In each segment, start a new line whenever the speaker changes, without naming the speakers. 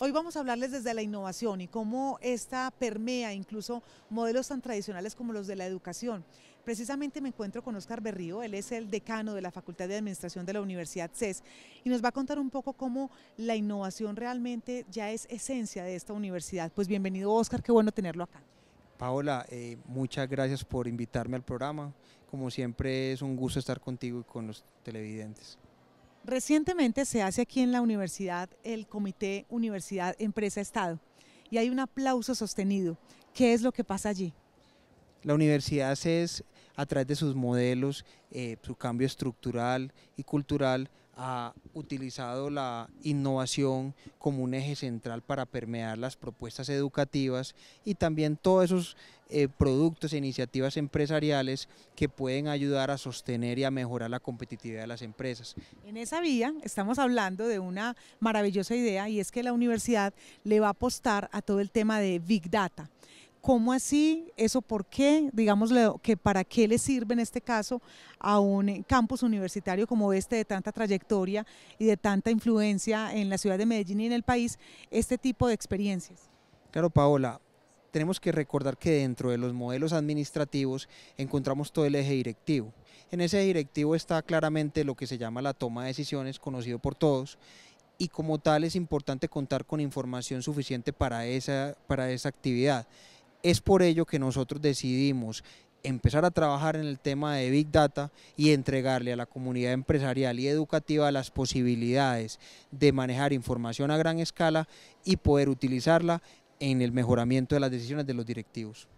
Hoy vamos a hablarles desde la innovación y cómo esta permea incluso modelos tan tradicionales como los de la educación. Precisamente me encuentro con Óscar Berrío, él es el decano de la Facultad de Administración de la Universidad CES y nos va a contar un poco cómo la innovación realmente ya es esencia de esta universidad. Pues bienvenido Óscar, qué bueno tenerlo acá.
Paola, eh, muchas gracias por invitarme al programa. Como siempre es un gusto estar contigo y con los televidentes.
Recientemente se hace aquí en la universidad el Comité Universidad Empresa Estado y hay un aplauso sostenido. ¿Qué es lo que pasa allí?
La universidad es, a través de sus modelos, eh, su cambio estructural y cultural, ha utilizado la innovación como un eje central para permear las propuestas educativas y también todos esos eh, productos e iniciativas empresariales que pueden ayudar a sostener y a mejorar la competitividad de las empresas.
En esa vía estamos hablando de una maravillosa idea y es que la universidad le va a apostar a todo el tema de Big Data. ¿Cómo así? ¿Eso por qué? Digamos que para qué le sirve en este caso a un campus universitario como este de tanta trayectoria y de tanta influencia en la ciudad de Medellín y en el país este tipo de experiencias.
Claro, Paola, tenemos que recordar que dentro de los modelos administrativos encontramos todo el eje directivo. En ese directivo está claramente lo que se llama la toma de decisiones, conocido por todos, y como tal es importante contar con información suficiente para esa, para esa actividad. Es por ello que nosotros decidimos empezar a trabajar en el tema de Big Data y entregarle a la comunidad empresarial y educativa las posibilidades de manejar información a gran escala y poder utilizarla en el mejoramiento de las decisiones de los directivos.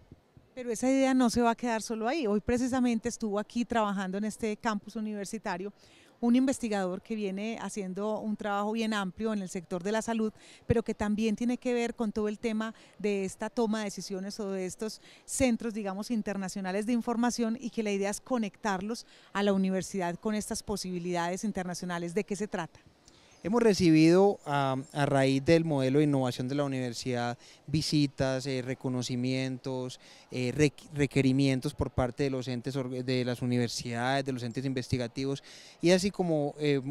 Pero esa idea no se va a quedar solo ahí. Hoy precisamente estuvo aquí trabajando en este campus universitario un investigador que viene haciendo un trabajo bien amplio en el sector de la salud, pero que también tiene que ver con todo el tema de esta toma de decisiones o de estos centros, digamos, internacionales de información y que la idea es conectarlos a la universidad con estas posibilidades internacionales. ¿De qué se trata?
Hemos recibido a, raíz del modelo de innovación de la universidad visitas, eh, reconocimientos, eh, requerimientos por parte de los entes de las universidades, de los entes investigativos y así como eh,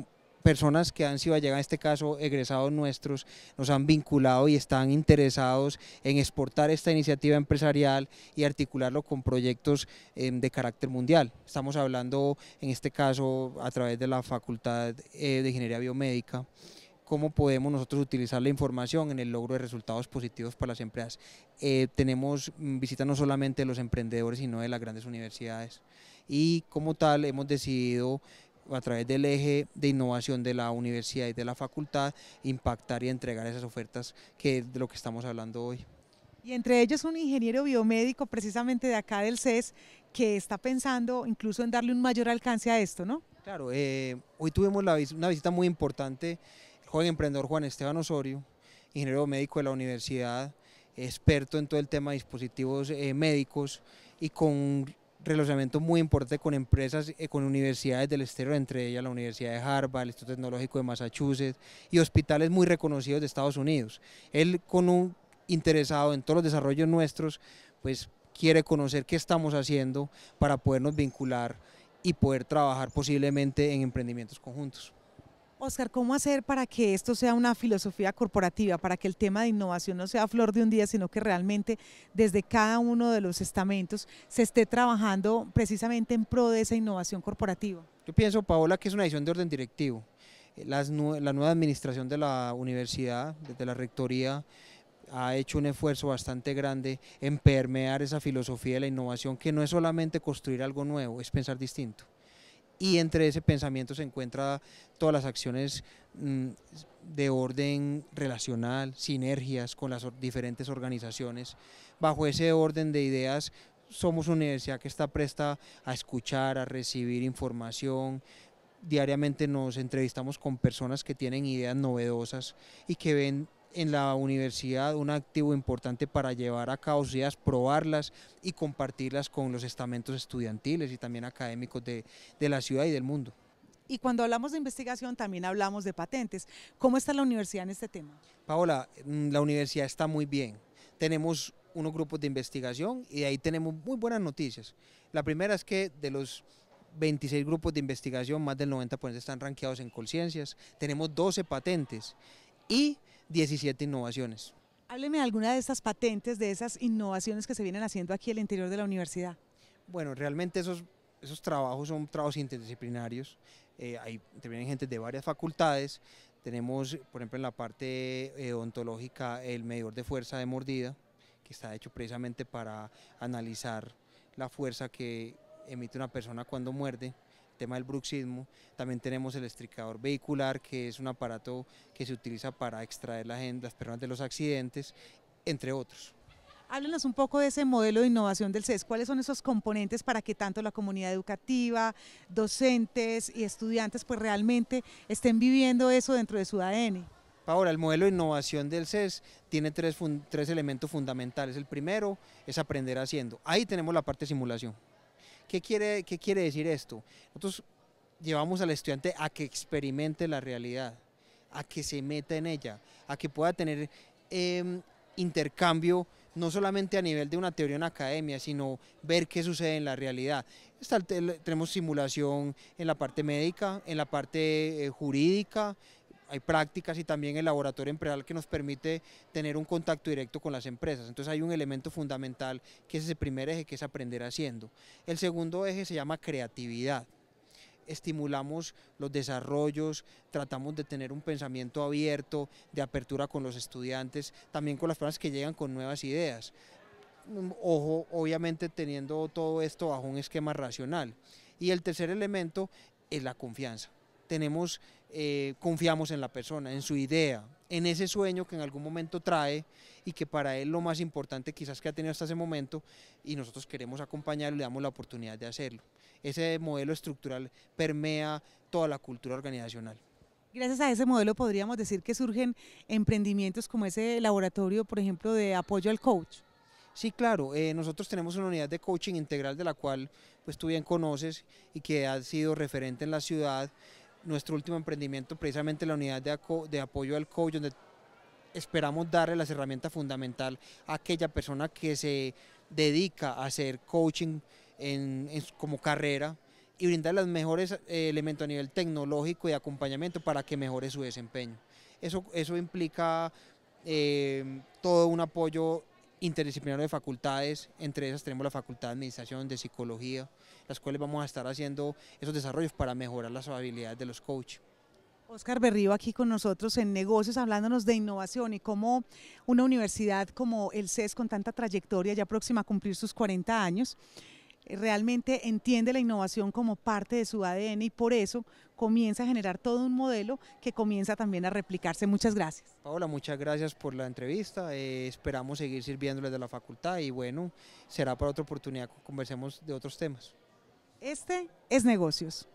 personas que han sido llegar en este caso egresados nuestros, nos han vinculado y están interesados en exportar esta iniciativa empresarial y articularlo con proyectos em, de carácter mundial. Estamos hablando en este caso a través de la Facultad eh, de Ingeniería Biomédica cómo podemos nosotros utilizar la información en el logro de resultados positivos para las empresas. Eh, tenemos mm, visitas no solamente de los emprendedores, sino de las grandes universidades. Y como tal, hemos decidido a través del eje de innovación de la universidad y de la facultad, impactar y entregar esas ofertas que es de lo que estamos hablando hoy.
Y entre ellos un ingeniero biomédico precisamente de acá del CES que está pensando incluso en darle un mayor alcance a esto, ¿no?
Claro, eh, hoy tuvimos una visita muy importante, el joven emprendedor Juan Esteban Osorio, ingeniero médico de la universidad, experto en todo el tema de dispositivos eh, médicos y con relacionamiento muy importante con empresas, y eh, con universidades del exterior, entre ellas la Universidad de Harvard, el Instituto Tecnológico de Massachusetts y hospitales muy reconocidos de Estados Unidos. Él con un interesado en todos los desarrollos nuestros, pues quiere conocer qué estamos haciendo para podernos vincular y poder trabajar posiblemente en emprendimientos conjuntos.
Oscar, ¿cómo hacer para que esto sea una filosofía corporativa, para que el tema de innovación no sea flor de un día, sino que realmente desde cada uno de los estamentos se esté trabajando precisamente en pro de esa innovación corporativa?
Yo pienso, Paola, que es una decisión de orden directivo. Eh, la nueva administración de la universidad, desde la rectoría, ha hecho un esfuerzo bastante grande en permear esa filosofía de la innovación, que no es solamente construir algo nuevo, es pensar distinto y entre ese pensamiento se encuentra todas las acciones mm, de orden relacional, sinergias con las diferentes organizaciones. Bajo ese orden de ideas somos una universidad que está presta a escuchar, a recibir información. Diariamente nos entrevistamos con personas que tienen ideas novedosas y que ven en la universidad un activo importante para llevar a cabo ideas, probarlas y compartirlas con los estamentos estudiantiles y también académicos de, de la ciudad y del mundo.
Y cuando hablamos de investigación también hablamos de patentes. ¿Cómo está la universidad en este tema?
Paola, mm, la universidad está muy bien. Tenemos unos grupos de investigación y ahí tenemos muy buenas noticias. La primera es que de los 26 grupos de investigación, más del 90% están rankeados en conciencias. Tenemos 12 patentes y 17 innovaciones.
Hábleme de alguna de estas
patentes, de
esas innovaciones que se vienen haciendo aquí en el interior de la universidad.
Bueno, realmente esos, esos trabajos son trabajos interdisciplinarios. Eh, intervienen gente de varias facultades. Tenemos, por ejemplo, en la parte eh, ontológica, el medidor de fuerza de mordida, que está hecho precisamente para analizar la fuerza que emite una persona cuando muerde tema del bruxismo. También tenemos el estricador vehicular, que es un aparato que se utiliza para extraer las personas de los accidentes, entre otros.
Háblenos un poco de ese modelo de innovación del CES. ¿Cuáles son esos componentes para que tanto la comunidad educativa, docentes y estudiantes pues realmente estén viviendo eso dentro de su
ADN? Ahora, el modelo de innovación del CES tiene tres, tres elementos fundamentales. El primero es aprender haciendo. Ahí tenemos la parte de simulación. ¿Qué quiere, qué quiere decir esto? Nosotros llevamos al estudiante a que experimente la realidad, a que se meta en ella, a que pueda tener em, intercambio no solamente a nivel de una teoría en academia, sino ver qué sucede en la realidad. tenemos simulación en la parte médica, en la parte eh, jurídica, hay prácticas y también el laboratorio empresarial que nos permite tener un contacto directo con las empresas. Entonces hay un elemento fundamental que es ese primer eje que es aprender haciendo. El segundo eje se llama creatividad estimulamos los desarrollos, tratamos de tener un pensamiento abierto, de apertura con los estudiantes, también con las personas que llegan con nuevas ideas. Mm, ojo, obviamente teniendo todo esto bajo un esquema racional. Y el tercer elemento es la confianza. Tenemos eh, confiamos en la persona, en su idea, en ese sueño que en algún momento trae y que para él lo más importante quizás que ha tenido hasta ese momento y nosotros queremos acompañarlo y le damos la oportunidad de hacerlo. Ese modelo estructural permea toda la cultura organizacional.
Gracias a ese modelo podríamos
decir que surgen emprendimientos como ese laboratorio, por ejemplo, de apoyo al coach. Sí, claro, eh, nosotros tenemos una unidad de coaching integral de la cual pues tú bien conoces y que ha sido referente en la ciudad nuestro último emprendimiento, precisamente la unidad de, apoyo al coach, donde esperamos darle las herramientas fundamental a aquella persona que se dedica a hacer coaching como carrera y brindar los mejores eh, elementos a nivel tecnológico y acompañamiento para que mejore su desempeño. Eso, eso implica eh, todo un apoyo interdisciplinario de facultades, entre esas tenemos la Facultad de Administración, de Psicología, las cuales vamos a estar haciendo esos desarrollos para mejorar las habilidades de los coaches.
Oscar Berrío aquí con nosotros en negocios hablándonos de innovación y cómo una universidad como el CES con tanta trayectoria ya próxima a cumplir sus 40 años realmente entiende la innovación como parte de su ADN y por eso comienza a generar todo un modelo que comienza también a replicarse. Muchas gracias.
Paola, muchas gracias por la entrevista. Eh, esperamos seguir sirviéndoles de la facultad y bueno, será para otra oportunidad que conversemos de otros temas.
Este es negocios.